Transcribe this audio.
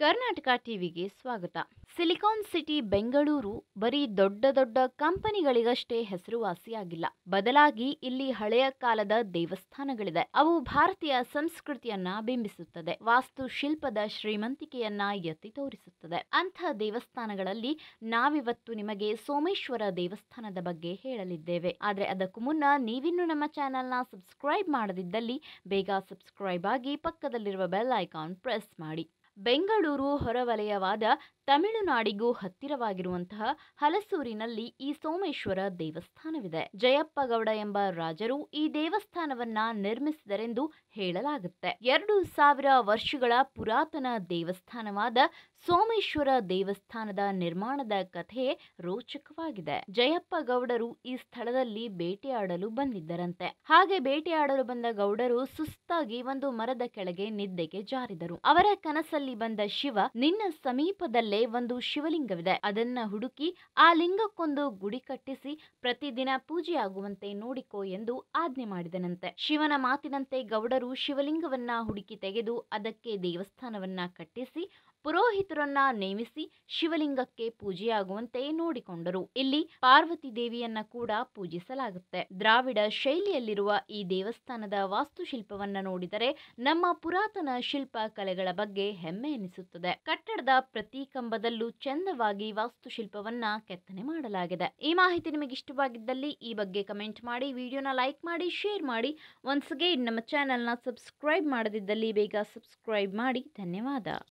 ಕರ್ನಾಟಕ ಟಿವಿಗೆ ಸ್ವಾಗತ silicon city Bengaluru ಬರೀ ದೊಡ್ಡ ದೊಡ್ಡ ಕಂಪನಿಗಳಿಗಷ್ಟೇ ಹೆಸರುವಾಸಿಯಾಗಿಲ್ಲ ಬದಲಾಗಿ ಇಲ್ಲಿ ಹಳೆಯ ಕಾಲದ ದೇವಸ್ಥಾನಗಳಿದೆ ಅವು ಭಾರತೀಯ ಸಂಸ್ಕೃತಿಯನ್ನ ಬಿಂಬಿಸುತ್ತದೆ ವಾಸ್ತುಶಿಲ್ಪದ ಶ್ರೀಮಂತಿಕೆಯನ್ನ ಎತ್ತಿ ತೋರಿಸುತ್ತದೆ ಅಂಥ ದೇವಸ್ಥಾನಗಳಲ್ಲಿ ನಾವಿವತ್ತು ನಿಮಗೆ ಸೋಮೇಶ್ವರ ದೇವಸ್ಥಾನದ ಬಗ್ಗೆ ಹೇಳಲಿದ್ದೇವೆ ಆದರೆ ಅದಕ್ಕೂ ಮುನ್ನ ನೀವಿನ್ನು ನಮ್ಮ ಚಾನೆಲ್ನ ಸಬ್ಸ್ಕ್ರೈಬ್ ಮಾಡದಿದ್ದಲ್ಲಿ ಬೇಗ ಸಬ್ಸ್ಕ್ರೈಬ್ ಆಗಿ ಪಕ್ಕದಲ್ಲಿರುವ ಬೆಲ್ ಐಕಾನ್ ಪ್ರೆಸ್ ಮಾಡಿ ಬೆಂಗಳೂರು ಹೊರವಲಯವಾದ ತಮಿಳುನಾಡಿಗೂ ಹತ್ತಿರವಾಗಿರುವಂತಹ ಹಲಸೂರಿನಲ್ಲಿ ಈ ಸೋಮೇಶ್ವರ ದೇವಸ್ಥಾನವಿದೆ ಜಯಪ್ಪಗೌಡ ಎಂಬ ರಾಜರು ಈ ದೇವಸ್ಥಾನವನ್ನ ನಿರ್ಮಿಸಿದರೆಂದು ಹೇಳಲಾಗುತ್ತೆ ಎರಡು ಸಾವಿರ ವರ್ಷಗಳ ಪುರಾತನ ದೇವಸ್ಥಾನವಾದ ಸೋಮೇಶ್ವರ ದೇವಸ್ಥಾನದ ನಿರ್ಮಾಣದ ಕಥೆ ರೋಚಕವಾಗಿದೆ ಜಯಪ್ಪಗೌಡರು ಈ ಸ್ಥಳದಲ್ಲಿ ಬೇಟೆಯಾಡಲು ಬಂದಿದ್ದರಂತೆ ಹಾಗೆ ಬೇಟೆಯಾಡಲು ಬಂದ ಗೌಡರು ಸುಸ್ತಾಗಿ ಒಂದು ಮರದ ಕೆಳಗೆ ನಿದ್ದೆಗೆ ಜಾರಿದರು ಅವರ ಕನಸಲ್ಲಿ ಕಾಲದಲ್ಲಿ ಬಂದ ಶಿವ ನಿನ್ನ ಸಮೀಪದಲ್ಲೇ ಒಂದು ಶಿವಲಿಂಗವಿದೆ ಅದನ್ನ ಹುಡುಕಿ ಆ ಲಿಂಗಕ್ಕೊಂದು ಗುಡಿ ಕಟ್ಟಿಸಿ ಪ್ರತಿದಿನ ಪೂಜೆಯಾಗುವಂತೆ ನೋಡಿಕೋ ಎಂದು ಆಜ್ಞೆ ಮಾಡಿದನಂತೆ ಶಿವನ ಮಾತಿನಂತೆ ಗೌಡರು ಶಿವಲಿಂಗವನ್ನ ಹುಡುಕಿ ತೆಗೆದು ಅದಕ್ಕೆ ದೇವಸ್ಥಾನವನ್ನ ಕಟ್ಟಿಸಿ ಪುರೋಹಿತರನ್ನ ನೇಮಿಸಿ ಶಿವಲಿಂಗಕ್ಕೆ ಪೂಜೆಯಾಗುವಂತೆ ನೋಡಿಕೊಂಡರು ಇಲ್ಲಿ ಪಾರ್ವತಿ ದೇವಿಯನ್ನ ಕೂಡ ಪೂಜಿಸಲಾಗುತ್ತೆ ದ್ರಾವಿಡ ಶೈಲಿಯಲ್ಲಿರುವ ಈ ದೇವಸ್ಥಾನದ ವಾಸ್ತುಶಿಲ್ಪವನ್ನ ನೋಡಿದರೆ ನಮ್ಮ ಪುರಾತನ ಶಿಲ್ಪ ಕಲೆಗಳ ಬಗ್ಗೆ ಹೆಮ್ಮೆ ಎನಿಸುತ್ತದೆ ಕಟ್ಟಡದ ಪ್ರತಿ ಕಂಬದಲ್ಲೂ ಚೆಂದವಾಗಿ ವಾಸ್ತುಶಿಲ್ಪವನ್ನ ಕೆತ್ತನೆ ಮಾಡಲಾಗಿದೆ ಈ ಮಾಹಿತಿ ನಿಮಗೆ ಇಷ್ಟವಾಗಿದ್ದಲ್ಲಿ ಈ ಬಗ್ಗೆ ಕಮೆಂಟ್ ಮಾಡಿ ವಿಡಿಯೋನ ಲೈಕ್ ಮಾಡಿ ಶೇರ್ ಮಾಡಿ ಒನ್ಸ್ ಅಗೇನ್ ನಮ್ಮ ಚಾನೆಲ್ನ ಸಬ್ಸ್ಕ್ರೈಬ್ ಮಾಡದಿದ್ದಲ್ಲಿ ಬೇಗ ಸಬ್ಸ್ಕ್ರೈಬ್ ಮಾಡಿ ಧನ್ಯವಾದ